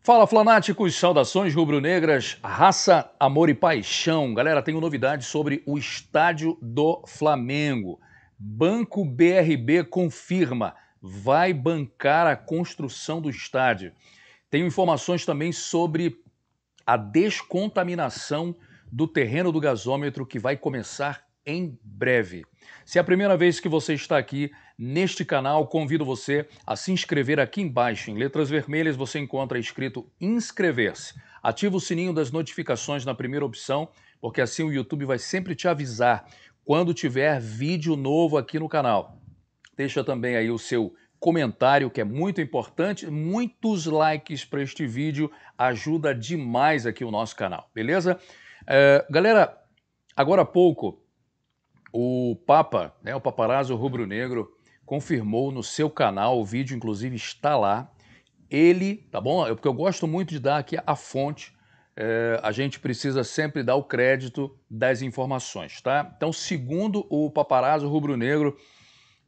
Fala fanáticos, saudações rubro-negras, raça, amor e paixão. Galera, tenho novidades sobre o estádio do Flamengo. Banco BRB confirma, vai bancar a construção do estádio. Tenho informações também sobre a descontaminação do terreno do gasômetro que vai começar em breve. Se é a primeira vez que você está aqui neste canal, convido você a se inscrever aqui embaixo. Em letras vermelhas você encontra escrito inscrever-se. Ativa o sininho das notificações na primeira opção, porque assim o YouTube vai sempre te avisar quando tiver vídeo novo aqui no canal. Deixa também aí o seu comentário, que é muito importante. Muitos likes para este vídeo ajuda demais aqui o nosso canal, beleza? É, galera, agora há pouco o Papa, né, o paparazzo rubro-negro, confirmou no seu canal, o vídeo inclusive está lá. Ele, tá bom? Eu, é porque eu gosto muito de dar aqui a fonte, é, a gente precisa sempre dar o crédito das informações, tá? Então, segundo o paparazzo rubro-negro,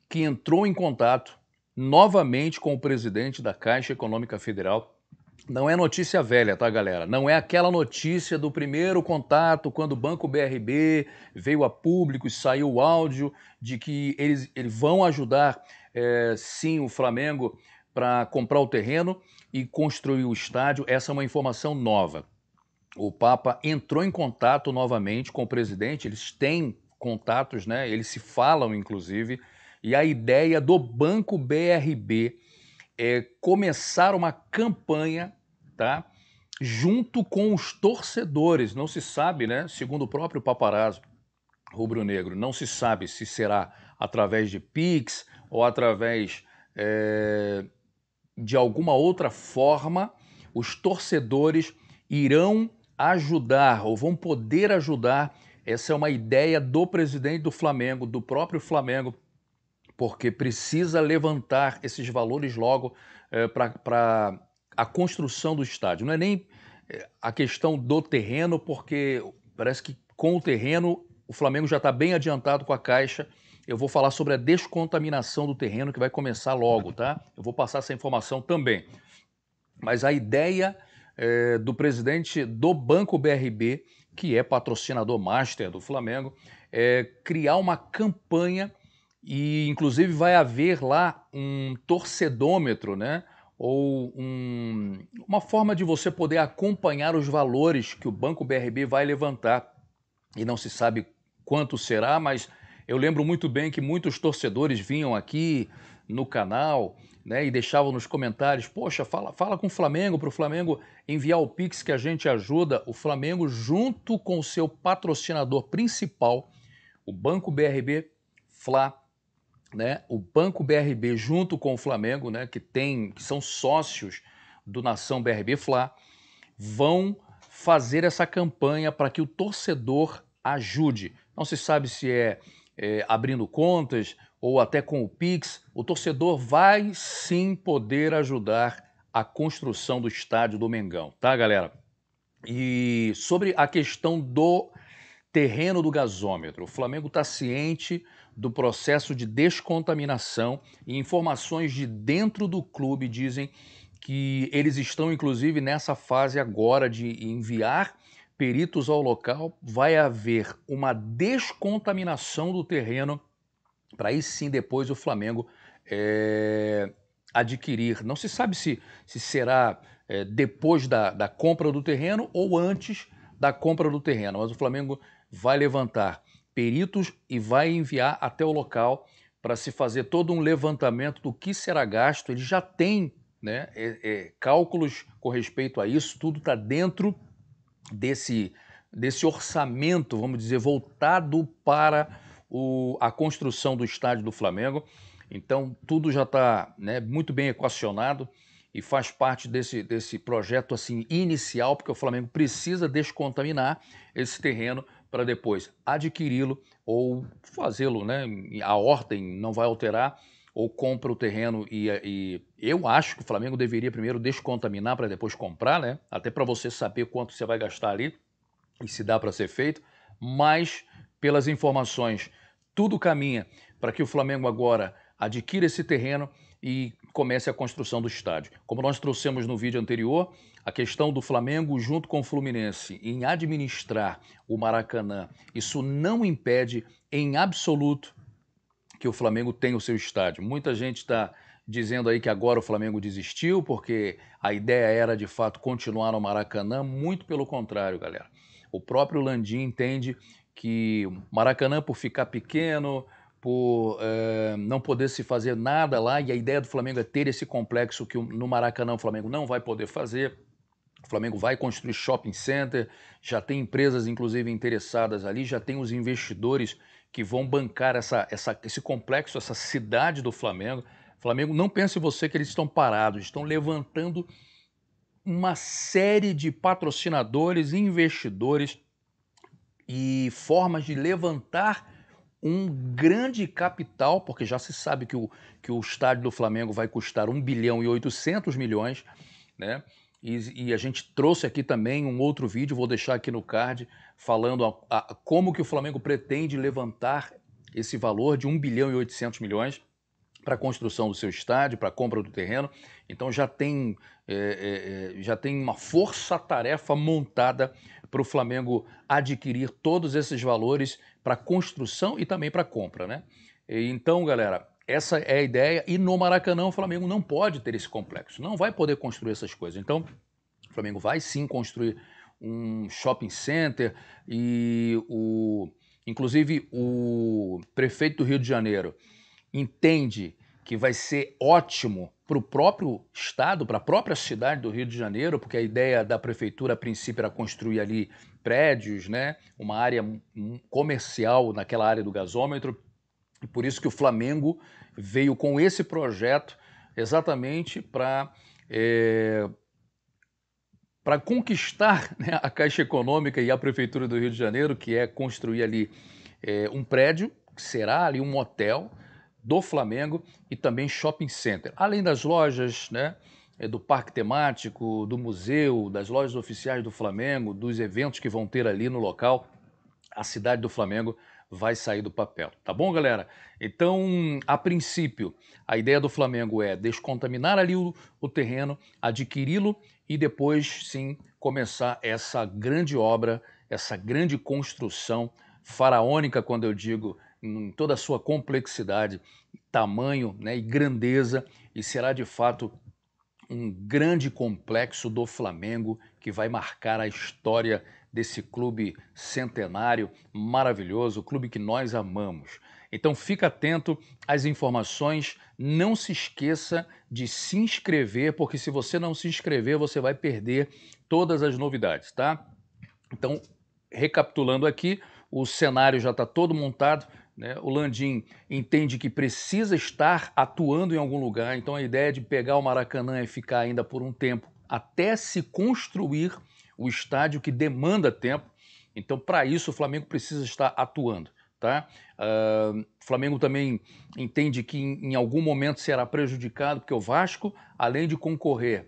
que entrou em contato novamente com o presidente da Caixa Econômica Federal, não é notícia velha, tá, galera? Não é aquela notícia do primeiro contato, quando o Banco BRB veio a público e saiu o áudio de que eles, eles vão ajudar, é, sim, o Flamengo para comprar o terreno e construir o estádio. Essa é uma informação nova. O Papa entrou em contato novamente com o presidente, eles têm contatos, né? Eles se falam, inclusive, e a ideia do Banco BRB é, começar uma campanha, tá? Junto com os torcedores, não se sabe, né? Segundo o próprio paparazzo rubro-negro, não se sabe se será através de Pix ou através é, de alguma outra forma, os torcedores irão ajudar ou vão poder ajudar. Essa é uma ideia do presidente do Flamengo, do próprio Flamengo, porque precisa levantar esses valores logo é, eh, para a construção do estádio. Não é nem eh, a questão do terreno, porque parece que com o terreno o Flamengo já está bem adiantado com a Caixa. Eu vou falar sobre a descontaminação do terreno que vai começar logo, tá? Eu vou passar essa informação também. Mas a ideia é, do presidente do Banco BRB, que é patrocinador master do Flamengo, é criar uma campanha e inclusive vai haver lá um torcedômetro, né? ou um, uma forma de você poder acompanhar os valores que o Banco BRB vai levantar. E não se sabe quanto será, mas eu lembro muito bem que muitos torcedores vinham aqui no canal né, e deixavam nos comentários: Poxa, fala, fala com o Flamengo, para o Flamengo enviar o Pix que a gente ajuda. O Flamengo, junto com o seu patrocinador principal, o Banco BRB Fla, né, o Banco BRB junto com o Flamengo, né, que tem, que são sócios do Nação BRB Fla, vão fazer essa campanha para que o torcedor ajude. Não se sabe se é, é abrindo contas ou até com o Pix. O torcedor vai sim poder ajudar a construção do estádio do Mengão, tá, galera? E sobre a questão do terreno do gasômetro. O Flamengo está ciente do processo de descontaminação e informações de dentro do clube dizem que eles estão, inclusive, nessa fase agora de enviar peritos ao local. Vai haver uma descontaminação do terreno para aí sim depois o Flamengo é, adquirir. Não se sabe se, se será é, depois da, da compra do terreno ou antes da compra do terreno, mas o Flamengo vai levantar peritos e vai enviar até o local para se fazer todo um levantamento do que será gasto. Ele já tem né, é, é, cálculos com respeito a isso, tudo está dentro desse, desse orçamento, vamos dizer, voltado para o, a construção do estádio do Flamengo. Então, tudo já está né, muito bem equacionado e faz parte desse, desse projeto assim inicial, porque o Flamengo precisa descontaminar esse terreno para depois adquiri-lo ou fazê-lo, né? A ordem não vai alterar ou compra o terreno e, e, eu acho que o Flamengo deveria primeiro descontaminar para depois comprar, né? Até para você saber quanto você vai gastar ali e se dá para ser feito. Mas pelas informações, tudo caminha para que o Flamengo agora adquira esse terreno e comece a construção do estádio. Como nós trouxemos no vídeo anterior, a questão do Flamengo junto com o Fluminense em administrar o Maracanã, isso não impede em absoluto que o Flamengo tenha o seu estádio. Muita gente está dizendo aí que agora o Flamengo desistiu porque a ideia era de fato continuar no Maracanã, muito pelo contrário, galera. O próprio Landim entende que o Maracanã por ficar pequeno, por é, não poder se fazer nada lá, e a ideia do Flamengo é ter esse complexo que no Maracanã o Flamengo não vai poder fazer. O Flamengo vai construir shopping center, já tem empresas, inclusive, interessadas ali, já tem os investidores que vão bancar essa, essa, esse complexo, essa cidade do Flamengo. Flamengo, não pense você que eles estão parados, estão levantando uma série de patrocinadores, investidores e formas de levantar um grande capital, porque já se sabe que o, que o estádio do Flamengo vai custar 1 bilhão e 800 milhões, né? E, e a gente trouxe aqui também um outro vídeo, vou deixar aqui no card, falando a, a, como que o Flamengo pretende levantar esse valor de 1 bilhão e 800 milhões para a construção do seu estádio, para a compra do terreno. Então já tem, é, é, é já tem uma força-tarefa montada para o Flamengo adquirir todos esses valores para construção e também para compra, né? Então, galera, essa é a ideia. E no Maracanã, o Flamengo não pode ter esse complexo, não vai poder construir essas coisas. Então, o Flamengo vai sim construir um shopping center e o. Inclusive, o prefeito do Rio de Janeiro entende que vai ser ótimo para o próprio estado, para a própria cidade do Rio de Janeiro, porque a ideia da prefeitura, a princípio, era construir ali prédios, né? uma área comercial naquela área do gasômetro. E por isso que o Flamengo veio com esse projeto exatamente para. É, para conquistar né, a Caixa Econômica e a Prefeitura do Rio de Janeiro, que é construir ali é, um prédio, que será ali um motel, do Flamengo e também shopping center. Além das lojas, né? É, do parque temático, do museu, das lojas oficiais do Flamengo, dos eventos que vão ter ali no local, a cidade do Flamengo vai sair do papel. Tá bom, galera? Então, a princípio, a ideia do Flamengo é descontaminar ali o, o terreno, adquiri-lo e depois sim começar essa grande obra, essa grande construção faraônica, quando eu digo em toda a sua complexidade, tamanho né, e grandeza, e será de fato um grande complexo do Flamengo que vai marcar a história desse clube centenário maravilhoso, o clube que nós amamos. Então fica atento às informações, não se esqueça de se inscrever, porque se você não se inscrever, você vai perder todas as novidades, tá? Então, recapitulando aqui, o cenário já está todo montado, né? O Landim entende que precisa estar atuando em algum lugar, então a ideia de pegar o Maracanã e ficar ainda por um tempo até se construir o estádio que demanda tempo. Então, para isso, o Flamengo precisa estar atuando. Tá? Uh, o Flamengo também entende que em, em algum momento será prejudicado, porque o Vasco, além de concorrer,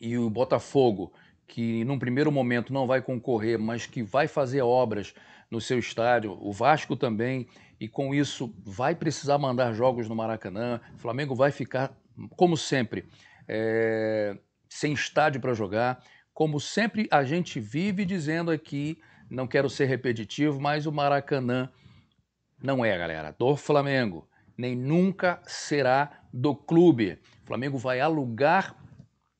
e o Botafogo, que num primeiro momento não vai concorrer, mas que vai fazer obras no seu estádio, o Vasco também, e com isso vai precisar mandar jogos no Maracanã. O Flamengo vai ficar, como sempre, é, sem estádio para jogar. Como sempre, a gente vive dizendo aqui, não quero ser repetitivo, mas o Maracanã não é, galera, do Flamengo, nem nunca será do clube. O Flamengo vai alugar,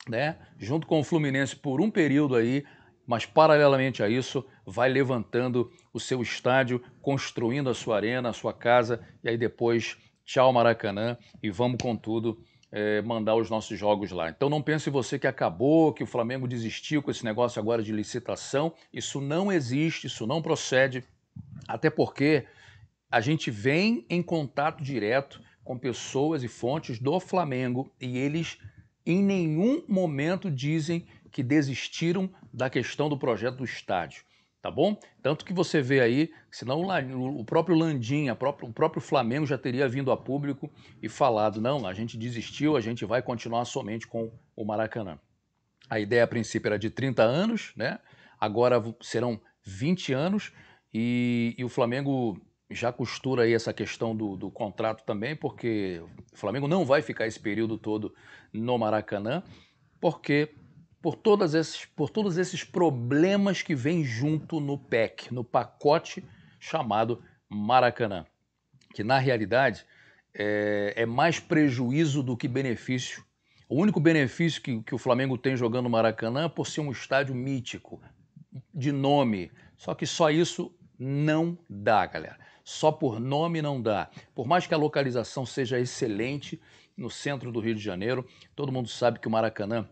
né, junto com o Fluminense, por um período aí, mas paralelamente a isso, vai levantando o seu estádio, construindo a sua arena, a sua casa, e aí depois, tchau Maracanã, e vamos com tudo é, mandar os nossos jogos lá. Então não pense você que acabou, que o Flamengo desistiu com esse negócio agora de licitação. Isso não existe, isso não procede, até porque a gente vem em contato direto com pessoas e fontes do Flamengo e eles em nenhum momento dizem que desistiram da questão do projeto do estádio, tá bom? Tanto que você vê aí, senão o próprio Landim, própria, o próprio Flamengo já teria vindo a público e falado: não, a gente desistiu, a gente vai continuar somente com o Maracanã. A ideia a princípio era de 30 anos, né? Agora serão 20 anos e, e o Flamengo já costura aí essa questão do, do, contrato também, porque o Flamengo não vai ficar esse período todo no Maracanã, porque por, todas esses, por todos esses problemas que vêm junto no PEC, no pacote chamado Maracanã, que na realidade é, é mais prejuízo do que benefício. O único benefício que, que o Flamengo tem jogando Maracanã é por ser um estádio mítico, de nome. Só que só isso não dá, galera. Só por nome não dá. Por mais que a localização seja excelente, no centro do Rio de Janeiro, todo mundo sabe que o Maracanã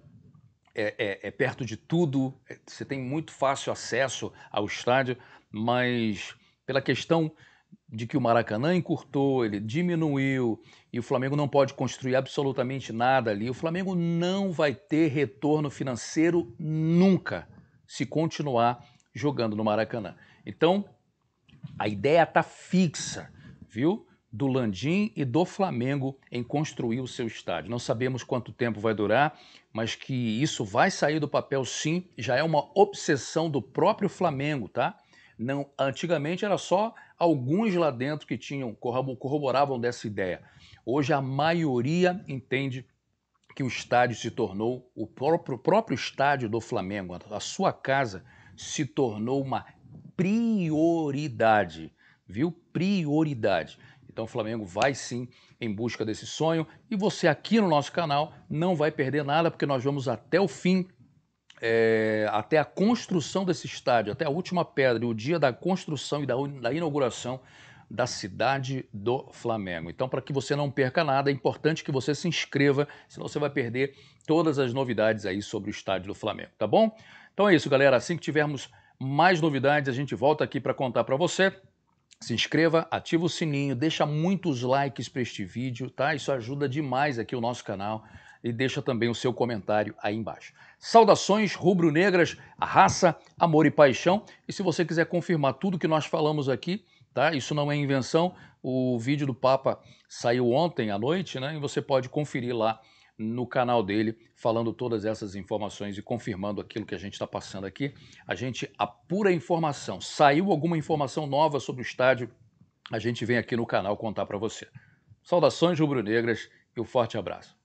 é, é, é perto de tudo, é, você tem muito fácil acesso ao estádio, mas pela questão de que o Maracanã encurtou, ele diminuiu e o Flamengo não pode construir absolutamente nada ali. O Flamengo não vai ter retorno financeiro nunca se continuar jogando no Maracanã. Então, a ideia está fixa, viu? do Landim e do Flamengo em construir o seu estádio. Não sabemos quanto tempo vai durar, mas que isso vai sair do papel sim, já é uma obsessão do próprio Flamengo, tá? Não, antigamente era só alguns lá dentro que tinham corroboravam dessa ideia. Hoje a maioria entende que o estádio se tornou o próprio, próprio estádio do Flamengo, a sua casa se tornou uma prioridade, viu? Prioridade. Então o Flamengo vai sim em busca desse sonho e você aqui no nosso canal não vai perder nada porque nós vamos até o fim, é, até a construção desse estádio, até a última pedra, e o dia da construção e da, da inauguração da cidade do Flamengo. Então, para que você não perca nada, é importante que você se inscreva, senão você vai perder todas as novidades aí sobre o estádio do Flamengo, tá bom? Então é isso, galera. Assim que tivermos mais novidades, a gente volta aqui para contar para você se inscreva, ativa o sininho, deixa muitos likes para este vídeo, tá? Isso ajuda demais aqui o nosso canal e deixa também o seu comentário aí embaixo. Saudações rubro-negras, a raça, amor e paixão. E se você quiser confirmar tudo que nós falamos aqui, tá? Isso não é invenção. O vídeo do Papa saiu ontem à noite, né? E você pode conferir lá no canal dele, falando todas essas informações e confirmando aquilo que a gente está passando aqui. A gente apura a informação. Saiu alguma informação nova sobre o estádio? A gente vem aqui no canal contar para você. Saudações rubro-negras e um forte abraço.